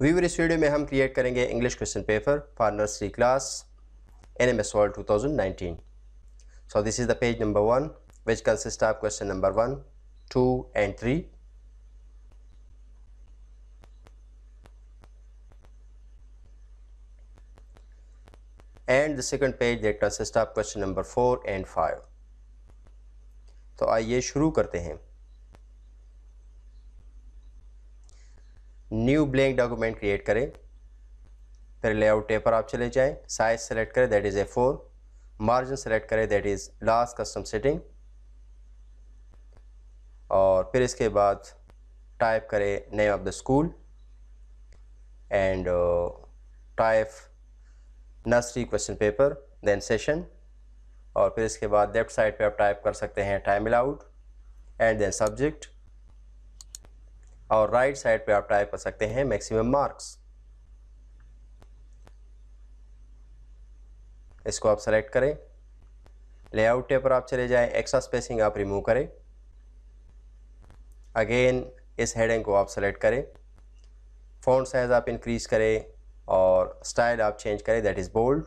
Viewer इस video में हम क्रिएट करेंगे English question paper for nursery class in M S Word two thousand nineteen so this is the page number one which consist of question number one two and three and the second page that consist of question number four and five तो आइए शुरू करते हैं new blank document create करें फिर layout tape पर आप चले जाएं साइज सेलेक्ट करें that is A four margin select करें that is last custom setting और फिर इसके बाद टाइप करें name of the school and type nursery question paper then session और फिर इसके बाद लेफ्ट साइड पे आप टाइप कर सकते हैं time allowed and then subject और राइट साइड पे आप टाइप कर सकते हैं मैक्सिमम मार्क्स इसको आप सेलेक्ट करें लेआउट टेप पर आप चले जाएं एक्स्ट्रा स्पेसिंग आप रिमूव करें अगेन इस हेडिंग को आप सेलेक्ट करें फ़ॉन्ट साइज़ आप इंक्रीज करें और स्टाइल आप चेंज करें दैट इज़ बोल्ड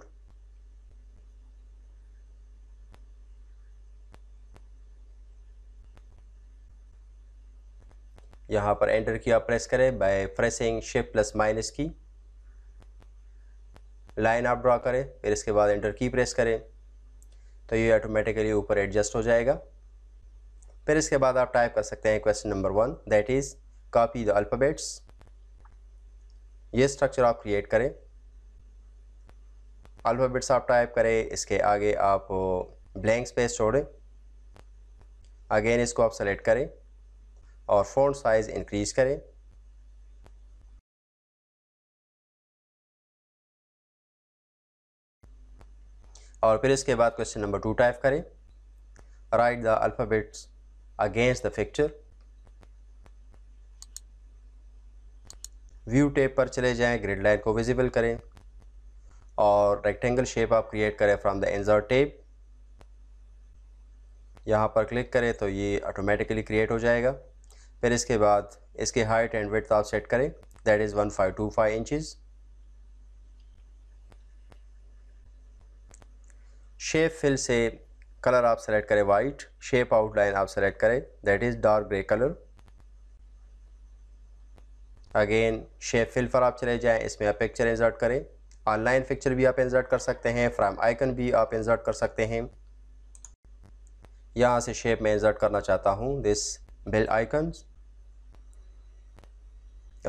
यहाँ पर एंटर की आप प्रेस करें by pressing shift plus minus की लाइन आप ड्रा करें फिर इसके बाद एंटर की प्रेस करें तो ये ऑटोमेटिकली ऊपर एडजस्ट हो जाएगा फिर इसके बाद आप टाइप कर सकते हैं question number one that is copy the alphabets ये स्ट्रक्चर आप क्रिएट करें अल्फ़ाबेट्स आप टाइप करें इसके आगे आप ब्लैंक स्पेस छोड़ें अगेन इसको आप सेलेक्ट करें और फ़ॉन्ट साइज़ इंक्रीज़ करें और फिर इसके बाद क्वेश्चन नंबर टू टाइप करें write the alphabets against the picture view tab पर चले जाएं ग्रिड लाइन को विजिबल करें और रेक्टेंगल शेप आप क्रिएट करें फ्रॉम द इंजर टेप यहाँ पर क्लिक करें तो ये ऑटोमेटिकली क्रिएट हो जाएगा फिर इसके बाद इसके हाइट एंड विथ आप सेट करें that is one five two five inches shape fill से कलर आप सेलेक्ट करें वाइट शेप आउटलाइन आप सेलेक्ट करें that is dark grey colour again shape fill पर आप चले जाएं इसमें आप पिक्चर इंसर्ट करें ऑनलाइन पिक्चर भी आप इंसर्ट कर सकते हैं फ्राम आइकन भी आप इंसर्ट कर सकते हैं यहाँ से शेप में इंसर्ट करना चाहता हूँ दिस बिल आइकन्स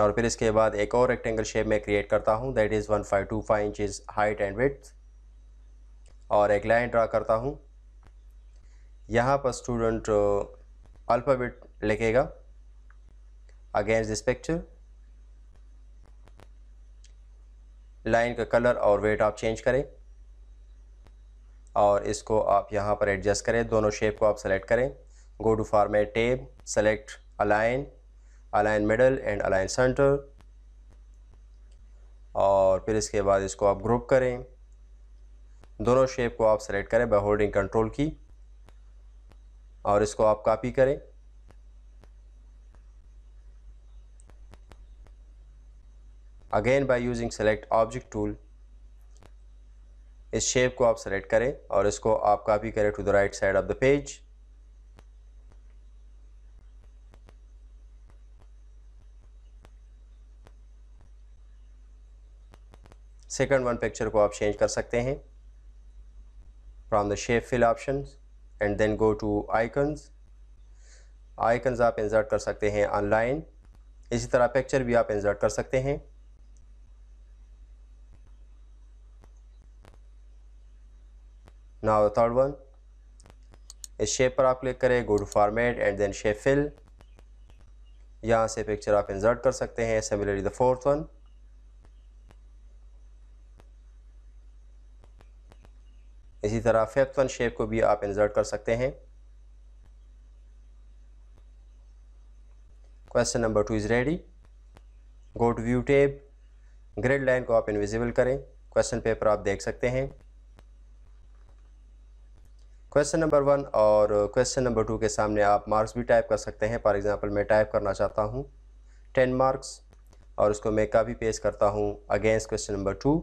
और फिर इसके बाद एक और रेक्टेंगल शेप में क्रिएट करता हूँ that is one five two five inches height and width और एक लाइन ड्रा करता हूँ यहाँ पर स्टूडेंट अल्फ़ाबेट uh, लिखेगा अगेंस्ट दिस पिक्चर लाइन का कलर और वेट आप चेंज करें और इसको आप यहाँ पर एडजस्ट करें दोनों शेप को आप सेलेक्ट करें go to format tab select align align middle and align centre और फिर इसके बाद इसको आप ग्रुप करें दोनों शेप को आप सेलेक्ट करें बाय होल्डिंग कंट्रोल की और इसको आप कॉपी करें again by using select object tool इस शेप को आप सेलेक्ट करें और इसको आप कॉपी करें to the right side of the page second one picture को आप चेंज कर सकते हैं from the shape fill option and then go to icons icons आप इंजर्ट कर सकते हैं ऑनलाइन इसी तरह पिक्चर भी आप इंजर्ट कर सकते हैं नाउ थर्ड वन इस शेप पर आप क्लिक करें go to format and then shape fill यहाँ से पिक्चर आप इंजर्ट कर सकते हैं सिमिलरली द फोर्थ वन इसी तरह वन शेप को भी आप इंसर्ट कर सकते हैं question number two is ready go to view tab grid line को आप इनविजिबल करें क्वेश्चन पेपर आप देख सकते हैं क्वेश्चन नंबर वन और क्वेश्चन नंबर टू के सामने आप मार्क्स भी टाइप कर सकते हैं फॉर एग्ज़ाम्पल मैं टाइप करना चाहता हूँ टेन मार्क्स और उसको मैं कापी पेश करता हूँ अगेंस्ट क्वेश्चन नंबर टू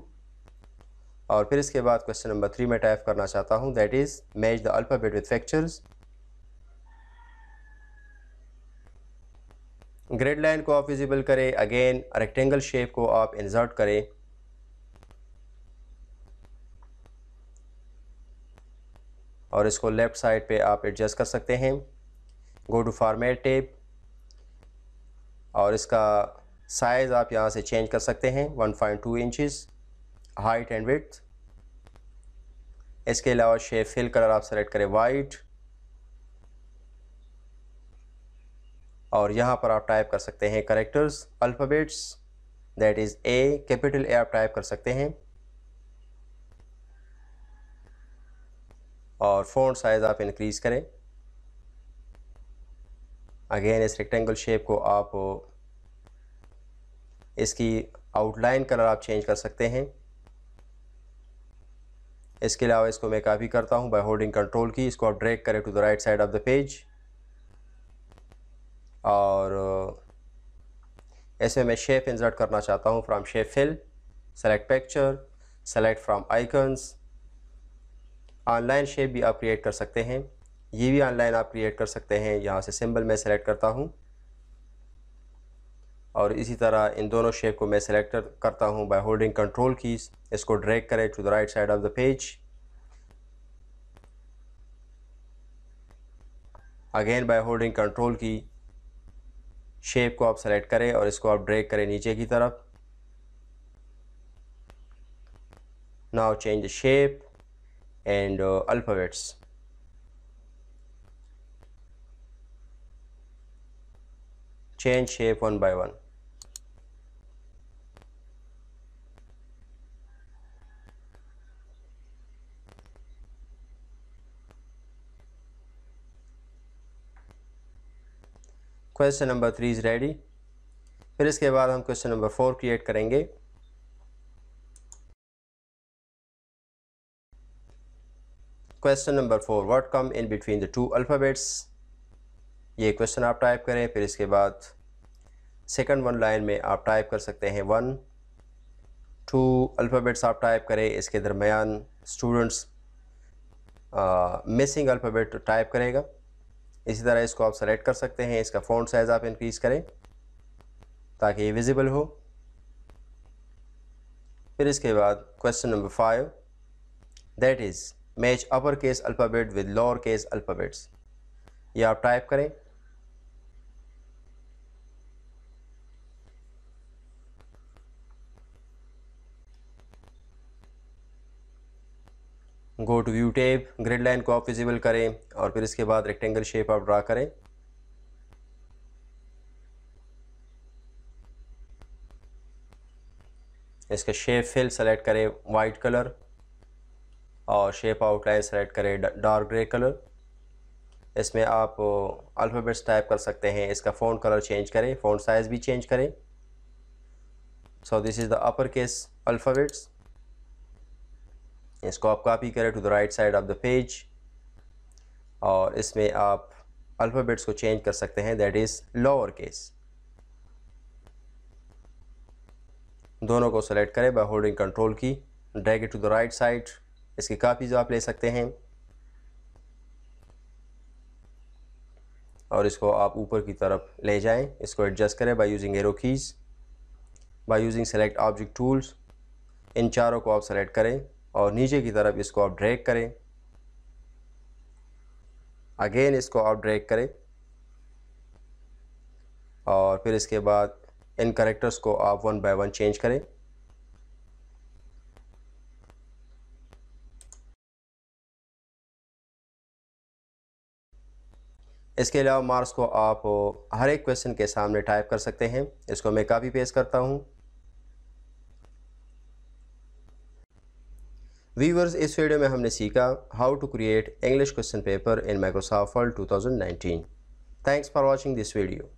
और फिर इसके बाद क्वेश्चन नंबर थ्री में टाइप करना चाहता हूँ that is match the alphabet with pictures grid line को आप विजिबल करें अगेन रेक्टेंगल शेप को आप इंसर्ट करें और इसको लेफ़्ट साइड पे आप एडजस्ट कर सकते हैं गो टू फॉर्मेट टेप और इसका साइज़ आप यहाँ से चेंज कर सकते हैं 1.2 point inches height and width इसके अलावा शेप फिल कलर आप सेलेक्ट करें वाइट और यहाँ पर आप टाइप कर सकते हैं characters alphabets that is A capital A आप टाइप कर सकते हैं और फ़ॉन्ट साइज़ आप इंक्रीज़ करें अगेन इस रेक्टेंगल शेप को आप इसकी आउटलाइन कलर आप चेंज कर सकते हैं इसके अलावा इसको मैं कापी करता हूँ बाय होल्डिंग कंट्रोल की इसको आप ड्रैग करें to the right side of the page और इसमें मैं शेप इंसर्ट करना चाहता हूँ from shape fill select picture select from icons online shape भी आप क्रिएट कर सकते हैं ये भी ऑनलाइन आप क्रिएट कर सकते हैं यहाँ से सिंबल मैं सेलेक्ट करता हूँ और इसी तरह इन दोनों शेप को मैं सेलेक्ट करता हूँ बाय होल्डिंग कंट्रोल कीज इसको ड्रैग करें to the right side of the page again by holding control key shape को आप सेलेक्ट करें और इसको आप ड्रैग करें नीचे की तरफ now change shape and alphabets uh, change shape one by one. Question number three is ready फिर इसके बाद हम क्वेश्चन नंबर फोर क्रिएट करेंगे question number four what come in between the two alphabets ये क्वेश्चन आप टाइप करें फिर इसके बाद सेकंड वन लाइन में आप टाइप कर सकते हैं वन टू अल्फ़ाबेट्स आप टाइप करें इसके दरमियान स्टूडेंट्स मिसिंग अल्फ़ाबेट टाइप करेगा इसी तरह इसको आप सेलेक्ट कर सकते हैं इसका फ़ोन साइज़ आप इंक्रीज़ करें ताकि ये विजिबल हो फिर इसके बाद question number five that is match upper case alphabet with lower case alphabets ये आप टाइप करें go to view tab grid line को आप विजिबल करें और फिर इसके बाद रेक्टेंगल शेप आप ड्रा करें इसका शेप फिल सेलेक्ट करें वाइट कलर और शेप आउटलाइन सेलेक्ट करें डार्क ग्रे कलर इसमें आप अल्फ़ाबेट्स टाइप कर सकते हैं इसका फ़ोन कलर चेंज करें फ़ोन साइज़ भी चेंज करें so this is the upper case alphabets इसको आप कापी करें to the right side of the page और इसमें आप अल्फ़ाबेट्स को चेंज कर सकते हैं दैट इज़ लोअर केस दोनों को सेलेक्ट करें by holding control key drag to the right side इसकी कापीज आप ले सकते हैं और इसको आप ऊपर की तरफ ले जाएं इसको एडजस्ट करें by using arrow keys by using select object tools इन चारों को आप सेलेक्ट करें और नीचे की तरफ इसको आप ड्रैग करें अगेन इसको आप ड्रैग करें और फिर इसके बाद इन करेक्टर्स को आप वन बाय वन चेंज करें इसके अलावा मार्क्स को आप हर एक क्वेश्चन के सामने टाइप कर सकते हैं इसको मैं काफ़ी पेश करता हूँ वीवर्स इस वीडियो में हमने सीखा how to create English question paper in Microsoft Word 2019 thanks for watching this video